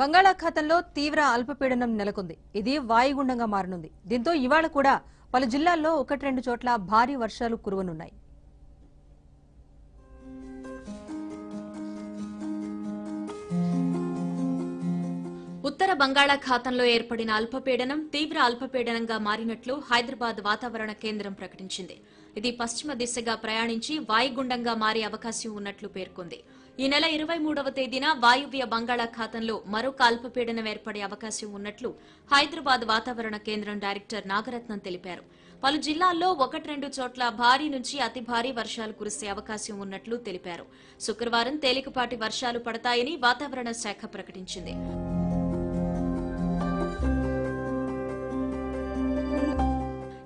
బంగాళాఖాతంలో తీవ్ర అల్పపీడనం నెలకొంది ఇది వాయుగుండంగా మారనుంది దీంతో ఇవాళ కూడా పలు జిల్లాల్లో ఒకటి రెండు చోట్ల భారీ వర్షాలు కురవనున్నాయి ఉత్తర బంగాళాఖాతంలో ఏర్పడిన అల్పపీడనం తీవ్ర అల్పపీడనంగా మారినట్లు హైదరాబాద్ వాతావరణ కేంద్రం ప్రకటించింది ఇది పశ్చిమ దిశగా ప్రయాణించి వాయుగుండంగా మారే అవకాశం ఉన్నట్లు పేర్కొంది ఈ నెల ఇరవై మూడవ తేదీన వాయువ్య బంగాళాఖాతంలో మరో కాల్పపీడనం ఏర్పడే అవకాశం ఉన్నట్లు హైదరాబాద్ వాతావరణ కేంద్రం డైరెక్టర్ నాగరత్నం తెలిపారు పలు జిల్లాల్లో ఒకటి రెండు చోట్ల భారీ నుంచి అతి భారీ వర్షాలు కురిసే అవకాశం ఉన్నట్లు తెలిపారు శుక్రవారం తేలికపాటి వర్షాలు పడతాయని వాతావరణ శాఖ ప్రకటించింది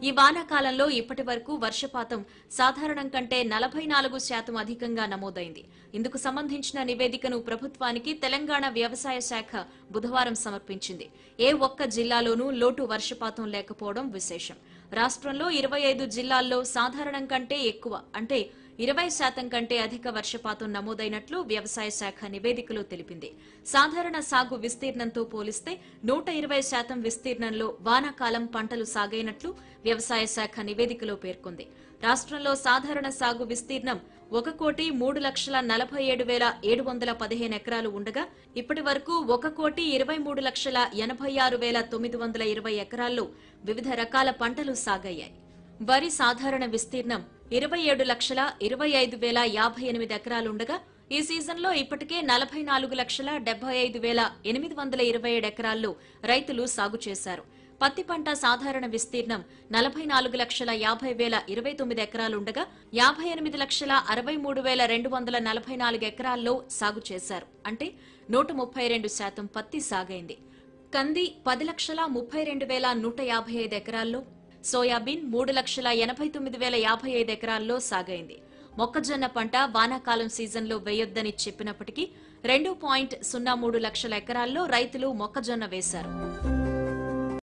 ఈ వానాకాలంలో ఇప్పటి వరకు వర్షపాతం సాధారణం కంటే నలభై నాలుగు శాతం అధికంగా నమోదైంది ఇందుకు సంబంధించిన నివేదికను ప్రభుత్వానికి తెలంగాణ వ్యవసాయ శాఖ బుధవారం సమర్పించింది ఏ ఒక్క జిల్లాలోనూ లోటు వర్షపాతం లేకపోవడం విశేషం రాష్ట్రంలో ఇరవై ఐదు జిల్లాల్లో సాధారణం కంటే ఎక్కువ అంటే ఇరవై శాతం కంటే అధిక వర్షపాతం నమోదైనట్లు వ్యవసాయ శాఖ నివేదికలో తెలిపింది సాధారణ సాగు విస్తీర్ణంతో పోలిస్తే నూట ఇరవై శాతం విస్తీర్ణంలో వానాకాలం పంటలు సాగైనట్లు వ్యవసాయ శాఖ నివేదికలో పేర్కొంది రాష్ట్రంలో సాధారణ సాగు విస్తీర్ణం ఒక కోటి మూడు లక్షల నలభై ఏడు వేల ఏడు వందల పదిహేను ఎకరాలు ఉండగా ఇప్పటి వరకు ఒక కోటి ఇరవై మూడు లక్షల ఎనభై ఆరు వేల తొమ్మిది వందల ఇరవై ఎకరాల్లో వివిధ రకాల పంటలు సాగయ్యాయి వరి సాధారణ విస్తీర్ణం ఇరవై ఏడు లక్షల ఇరవై ఐదు వేల యాభై ఎనిమిది ఎకరాలుండగా ఈ సీజన్లో ఇప్పటికే నలభై నాలుగు లక్షల డెబ్బై ఐదు వేల ఎనిమిది వందల ఇరవై ఏడు ఎకరాల్లో రైతులు సాగు చేశారు పత్తి పంట సాధారణ విస్తీర్ణం నలభై నాలుగు లక్షల యాభై వేల ఇరవై తొమ్మిది ఎకరాలుండగా యాభై ఎనిమిది లక్షల అరవై మూడు వేల రెండు వందల నలభై నాలుగు ఎకరాల్లో సాగు చేశారు అంటే నూట ముప్పై రెండు శాతం పత్తి సాగైంది కంది పది లక్షల ముప్పై రెండు వేల నూట యాభై ఐదు ఎకరాల్లో సోయాబీన్ మూడు లక్షల ఎనభై తొమ్మిది వేల యాభై ఐదు ఎకరాల్లో సాగైంది మొక్కజొన్న పంట వానాకాలం సీజన్లో వేయొద్దని చెప్పినప్పటికీ రెండు పాయింట్ సున్నా మూడు లక్షల ఎకరాల్లో రైతులు మొక్కజొన్న వేశారు